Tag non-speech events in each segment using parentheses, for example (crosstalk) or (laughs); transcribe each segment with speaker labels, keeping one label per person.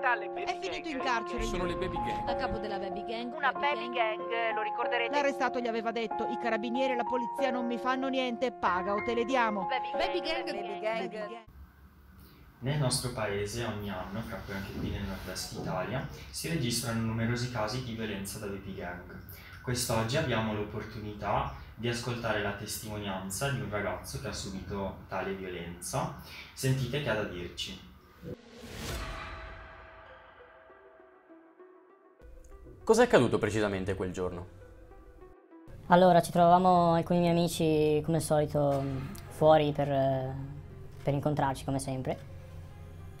Speaker 1: legata alle baby È gang. finito in carcere. Sono le baby gang. A capo della baby gang. Una baby, baby gang. gang, lo ricorderete. L'arrestato gli aveva detto: I carabinieri e la polizia non mi fanno niente, paga o te le diamo. Baby, baby gang. gang. Baby gang.
Speaker 2: Nel nostro paese ogni anno, fra cui anche qui nel nord-est Italia, si registrano numerosi casi di violenza da baby gang. Quest'oggi abbiamo l'opportunità di ascoltare la testimonianza di un ragazzo che ha subito tale violenza. Sentite che ha da dirci. Cos'è accaduto precisamente quel giorno?
Speaker 3: Allora, ci trovavamo con i miei amici, come al solito, fuori per, per incontrarci, come sempre,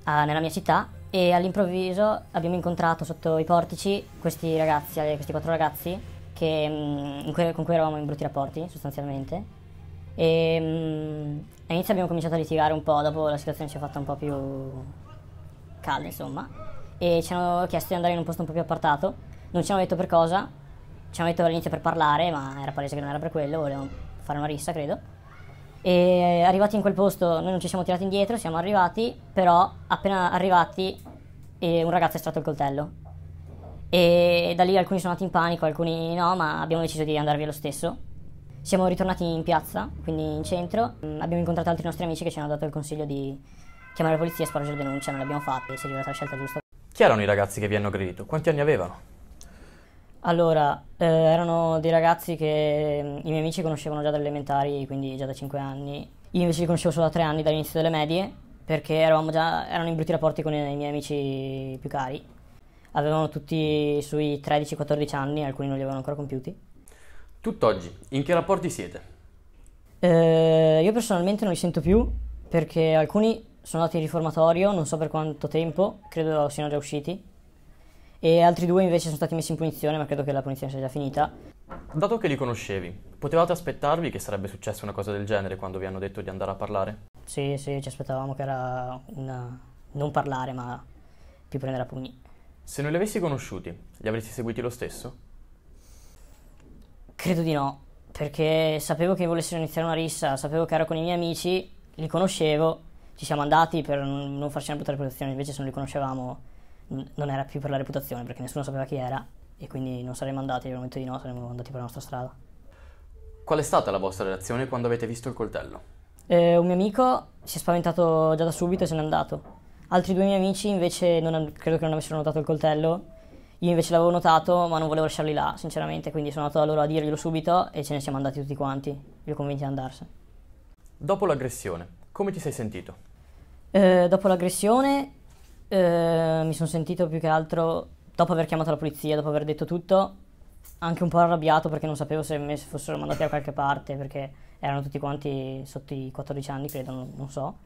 Speaker 3: a, nella mia città e all'improvviso abbiamo incontrato sotto i portici questi ragazzi, eh, questi quattro ragazzi che, cui, mm, con cui eravamo in brutti rapporti, sostanzialmente. E mm, all'inizio abbiamo cominciato a litigare un po', dopo la situazione si è fatta un po' più calda, insomma, e ci hanno chiesto di andare in un posto un po' più appartato non ci hanno detto per cosa, ci hanno detto all'inizio per parlare, ma era palese che non era per quello, volevano fare una rissa, credo. E arrivati in quel posto, noi non ci siamo tirati indietro, siamo arrivati, però appena arrivati eh, un ragazzo è estratto il coltello. E da lì alcuni sono andati in panico, alcuni no, ma abbiamo deciso di andare via lo stesso. Siamo ritornati in piazza, quindi in centro, mm, abbiamo incontrato altri nostri amici che ci hanno dato il consiglio di chiamare la polizia e sporgere denuncia, non l'abbiamo fatta e si è arrivata la scelta giusta.
Speaker 2: Chi erano i ragazzi che vi hanno aggredito? Quanti anni avevano?
Speaker 3: Allora, eh, erano dei ragazzi che mm, i miei amici conoscevano già dalle elementari, quindi già da 5 anni. Io invece li conoscevo solo da 3 anni, dall'inizio delle medie, perché eravamo già, erano in brutti rapporti con i, i miei amici più cari. Avevano tutti sui 13-14 anni, alcuni non li avevano ancora compiuti.
Speaker 2: Tutt'oggi, in che rapporti siete?
Speaker 3: Eh, io personalmente non li sento più, perché alcuni sono andati in riformatorio, non so per quanto tempo, credo siano già usciti e altri due invece sono stati messi in punizione, ma credo che la punizione sia già finita.
Speaker 2: Dato che li conoscevi, potevate aspettarvi che sarebbe successa una cosa del genere quando vi hanno detto di andare a parlare?
Speaker 3: Sì, sì, ci aspettavamo che era un non parlare, ma più prendere a pugni. Se
Speaker 2: non li avessi conosciuti, li avresti seguiti lo stesso?
Speaker 3: Credo di no, perché sapevo che volessero iniziare una rissa, sapevo che ero con i miei amici, li conoscevo, ci siamo andati per non farci una brutta reputazione, invece se non li conoscevamo non era più per la reputazione perché nessuno sapeva chi era e quindi non saremmo andati, al momento di no, saremmo andati per la nostra strada.
Speaker 2: Qual è stata la vostra reazione quando avete visto il coltello?
Speaker 3: Eh, un mio amico si è spaventato già da subito e se n'è andato. Altri due miei amici invece non, credo che non avessero notato il coltello. Io invece l'avevo notato ma non volevo lasciarli là, sinceramente, quindi sono andato da loro a dirglielo subito e ce ne siamo andati tutti quanti, li ho convinti ad andarsene.
Speaker 2: Dopo l'aggressione, come ti sei sentito?
Speaker 3: Eh, dopo l'aggressione Ehm, mi sono sentito più che altro, dopo aver chiamato la polizia, dopo aver detto tutto, anche un po' arrabbiato perché non sapevo se me fossero mandati da qualche parte, perché erano tutti quanti sotto i 14 anni, credo, non, non so.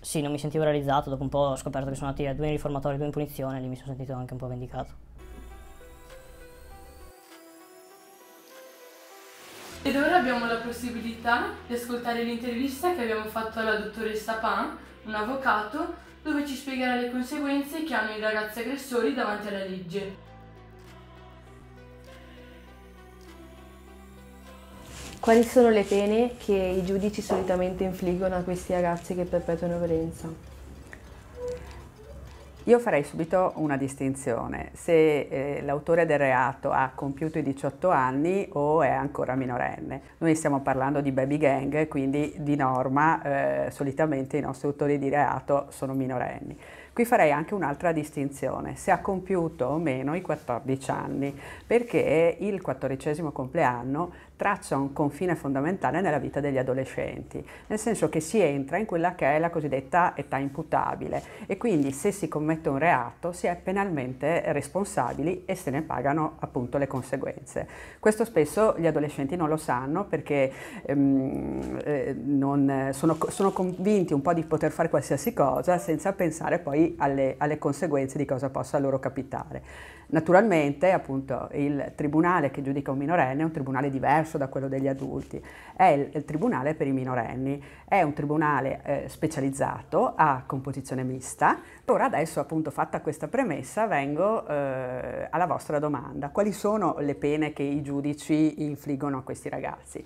Speaker 3: Sì, non mi sentivo realizzato, dopo un po' ho scoperto che sono andati a due in riformatorio, due in punizione, lì mi sono sentito anche un po' vendicato.
Speaker 2: Ed ora abbiamo la possibilità di ascoltare l'intervista che abbiamo fatto alla dottoressa Pan, un avvocato dove ci spiegherà le conseguenze che hanno i ragazzi aggressori davanti alla legge.
Speaker 4: Quali sono le pene che i giudici solitamente infliggono a questi ragazzi che perpetuano violenza? Io farei subito una distinzione, se eh, l'autore del reato ha compiuto i 18 anni o è ancora minorenne. Noi stiamo parlando di baby gang, quindi di norma eh, solitamente i nostri autori di reato sono minorenni. Qui farei anche un'altra distinzione, se ha compiuto o meno i 14 anni, perché il 14 compleanno traccia un confine fondamentale nella vita degli adolescenti, nel senso che si entra in quella che è la cosiddetta età imputabile e quindi se si commette un reato si è penalmente responsabili e se ne pagano appunto le conseguenze. Questo spesso gli adolescenti non lo sanno perché ehm, eh, non, sono, sono, convinti un po' di poter fare qualsiasi cosa senza pensare poi alle, alle conseguenze di cosa possa loro capitare. Naturalmente appunto il tribunale che giudica un minorenne è un tribunale diverso diverso da quello degli adulti, è il, il tribunale per i minorenni, è un tribunale eh, specializzato a composizione mista. Ora adesso appunto fatta questa premessa vengo eh, alla vostra domanda, quali sono le pene che i giudici infliggono a questi ragazzi?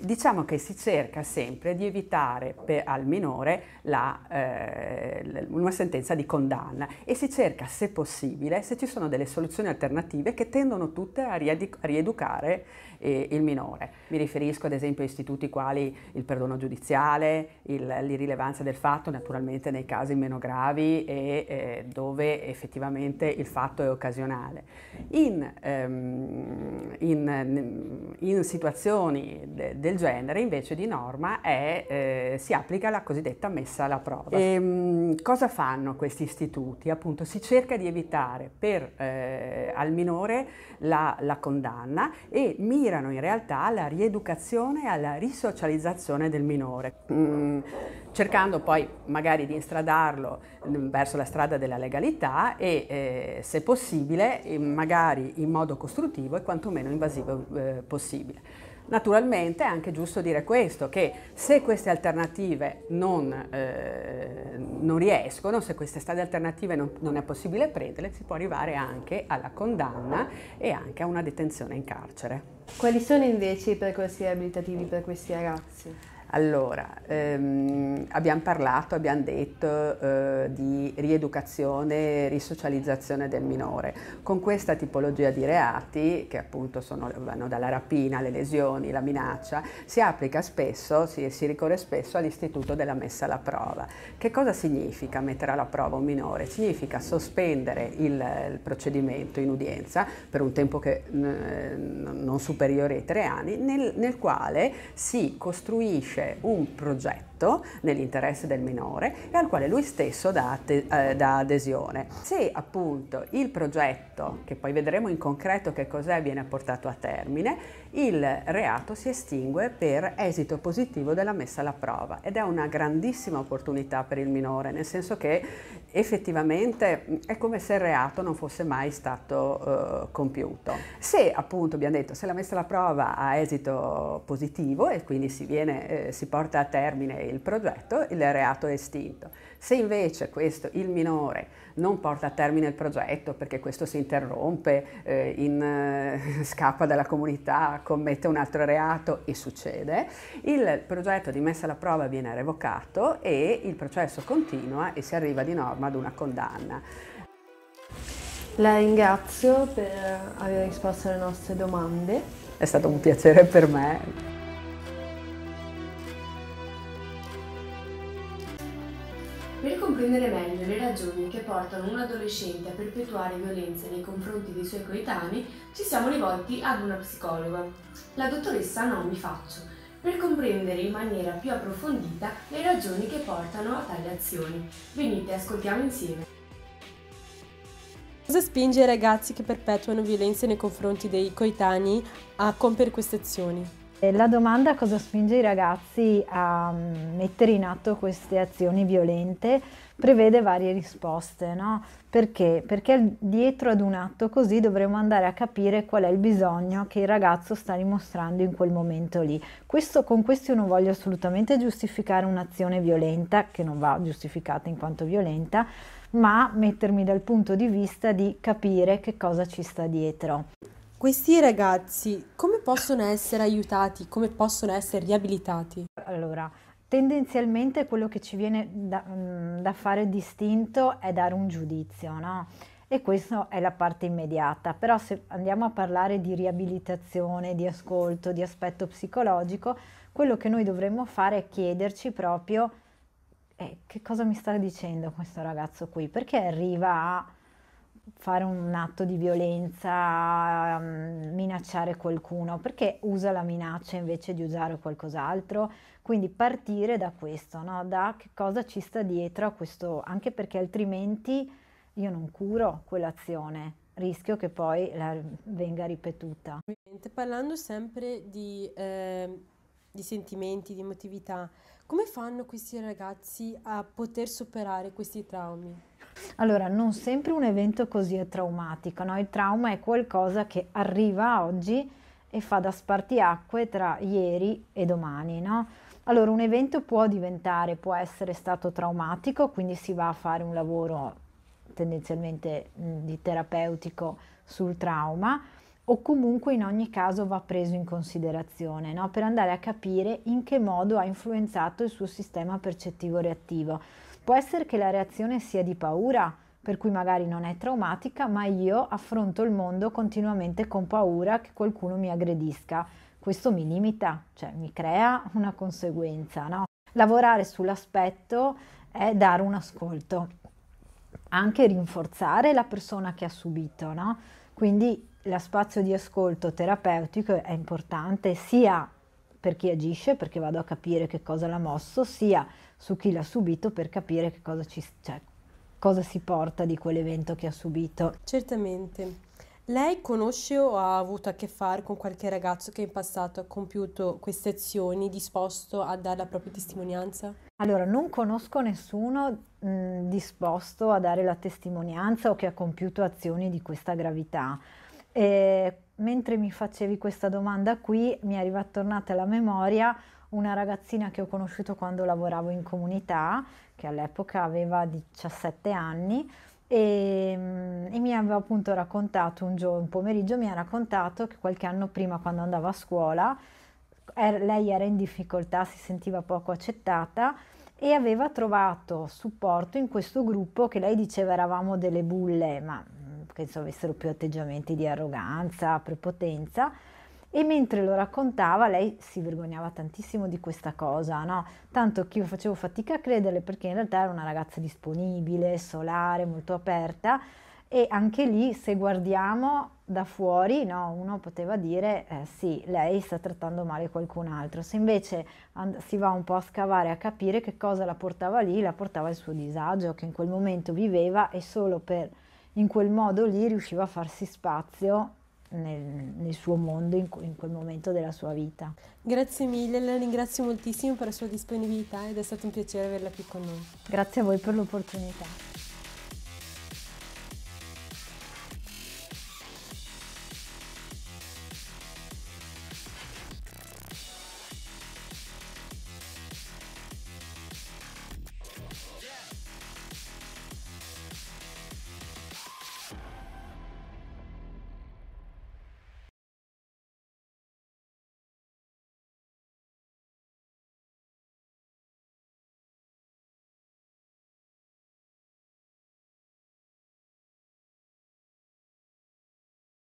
Speaker 4: Diciamo che si cerca sempre di evitare per, al minore la, eh, una sentenza di condanna e si cerca se possibile, se ci sono delle soluzioni alternative che tendono tutte a rieducare eh, il minore. Mi riferisco ad esempio a istituti quali il perdono giudiziale, il, l'irrilevanza del fatto, naturalmente nei casi meno gravi e eh, dove effettivamente il fatto è occasionale. In, ehm, in, in situazioni de, del genere invece di norma è, eh, si applica la cosiddetta messa alla prova. E, ehm, cosa fanno questi istituti? Appunto si cerca di evitare per, eh, al minore la, la condanna e mira mirano in realtà alla rieducazione e alla risocializzazione del minore, mm, cercando poi magari di instradarlo mm, verso la strada della legalità e eh, se possibile magari in modo costruttivo e quanto meno invasivo eh, possibile. Naturalmente è anche giusto dire questo, che se queste alternative non, eh, non riescono, se queste strade alternative non, non, è possibile prenderle, si può arrivare anche alla condanna e anche a una detenzione in carcere. Quali sono invece i percorsi riabilitativi per questi ragazzi? Allora, ehm, abbiamo parlato, abbiamo detto eh, di rieducazione e risocializzazione del minore. Con questa tipologia di reati, che appunto sono, vanno dalla rapina, le lesioni, la minaccia, si applica spesso, si, si ricorre spesso all'istituto della messa alla prova. Che cosa significa mettere alla prova un minore? Significa sospendere il, il procedimento in udienza per un tempo che eh, non superiore ai tre anni, nel, nel quale si costruisce nasce un progetto fatto nell'interesse del minore e al quale lui stesso dà, eh, dà adesione. Se appunto il progetto, che poi vedremo in concreto che cos'è, viene portato a termine, il reato si estingue per esito positivo della messa alla prova ed è una grandissima opportunità per il minore, nel senso che effettivamente è come se il reato non fosse mai stato eh, compiuto. Se appunto abbiamo detto, se la messa alla prova ha esito positivo e quindi si, viene, eh, si porta a termine il progetto, il reato è estinto. Se invece questo, il minore non porta a termine il progetto perché questo si interrompe, eh, in, eh, (laughs) scappa dalla comunità, commette un altro reato e succede, il progetto di messa alla prova viene revocato e il processo continua e si arriva di norma ad una condanna. La ringrazio per aver risposto alle nostre domande. È stato un piacere per me. Per comprendere meglio le ragioni che portano un adolescente a perpetuare violenze nei confronti dei suoi coetanei, ci siamo rivolti ad una psicologa, la dottoressa Naomi Faccio, per comprendere in maniera più approfondita le ragioni che portano a tali azioni. Venite, ascoltiamo insieme. Cosa spinge i ragazzi che perpetuano violenze nei confronti dei coetanei a compiere queste azioni?
Speaker 1: La domanda cosa spinge i ragazzi a mm, mettere in atto queste azioni violente prevede varie risposte, no? Perché? Perché dietro ad un atto così dovremo andare a capire qual è il bisogno che il ragazzo sta dimostrando in quel momento lì. Questo, con questo io non voglio assolutamente giustificare un'azione violenta, che non va giustificata in quanto violenta, ma mettermi dal punto di vista di capire che cosa ci sta dietro. Questi ragazzi come possono essere aiutati, come possono essere riabilitati? Allora, tendenzialmente quello che ci viene da, mm, da fare distinto è dare un giudizio, no? E questa è la parte immediata, però se andiamo a parlare di riabilitazione, di ascolto, di aspetto psicologico, quello che noi dovremmo fare è chiederci proprio eh, che cosa mi sta dicendo questo ragazzo qui, perché arriva a fare un atto di violenza, ehm, minacciare qualcuno, perché usa la minaccia invece di usare qualcos'altro? Quindi partire da questo, no? da che cosa ci sta dietro a questo, anche perché altrimenti io non curo quell'azione, rischio che poi venga ripetuta.
Speaker 4: Parlando sempre di, eh, di sentimenti, di emotività, come fanno questi ragazzi a poter superare questi traumi?
Speaker 1: Allora, non sempre un evento così è traumatico, no? il trauma è qualcosa che arriva oggi e fa da spartiacque tra ieri e domani. No? Allora, un evento può diventare, può essere stato traumatico, quindi si va a fare un lavoro tendenzialmente di terapeutico sul trauma o comunque in ogni caso va preso in considerazione no? per andare a capire in che modo ha influenzato il suo sistema percettivo reattivo Può essere che la reazione sia di paura, per cui magari non è traumatica, ma io affronto il mondo continuamente con paura che qualcuno mi aggredisca. Questo mi limita, cioè mi crea una conseguenza. No? Lavorare sull'aspetto è dare un ascolto, anche rinforzare la persona che ha subito. No? Quindi lo spazio di ascolto terapeutico è importante sia per chi agisce, perché vado a capire che cosa l'ha mosso, sia su chi l'ha subito per capire che cosa, ci, cioè, cosa si porta di quell'evento che ha subito.
Speaker 4: Certamente. Lei conosce o ha avuto a che fare con qualche ragazzo che in passato ha compiuto queste azioni disposto a dare la propria testimonianza?
Speaker 1: Allora, non conosco nessuno mh, disposto a dare la testimonianza o che ha compiuto azioni di questa gravità. E mentre mi facevi questa domanda qui, mi è ritornata alla memoria una ragazzina che ho conosciuto quando lavoravo in comunità, che all'epoca aveva 17 anni, e, mm, e, mi aveva appunto raccontato un, gio- un pomeriggio mi ha raccontato che qualche anno prima quando andava a scuola er- lei era in difficoltà, si sentiva poco accettata e aveva trovato supporto in questo gruppo che lei diceva eravamo delle bulle, ma penso avessero più atteggiamenti di arroganza, prepotenza. E mentre lo raccontava, lei si vergognava tantissimo di questa cosa, no? Tanto che io facevo fatica a crederle perché in realtà era una ragazza disponibile, solare, molto aperta. E anche lì, se guardiamo da fuori, no, uno poteva dire eh, sì, lei sta trattando male qualcun altro. Se invece and- si va un po' a scavare a capire che cosa la portava lì, la portava il suo disagio che in quel momento viveva e solo per in quel modo lì riusciva a farsi spazio nel, nel, suo mondo in, in, quel momento della sua vita.
Speaker 4: Grazie mille, la ringrazio moltissimo per la sua disponibilità ed è stato un piacere averla qui con noi.
Speaker 1: Grazie a voi per l'opportunità.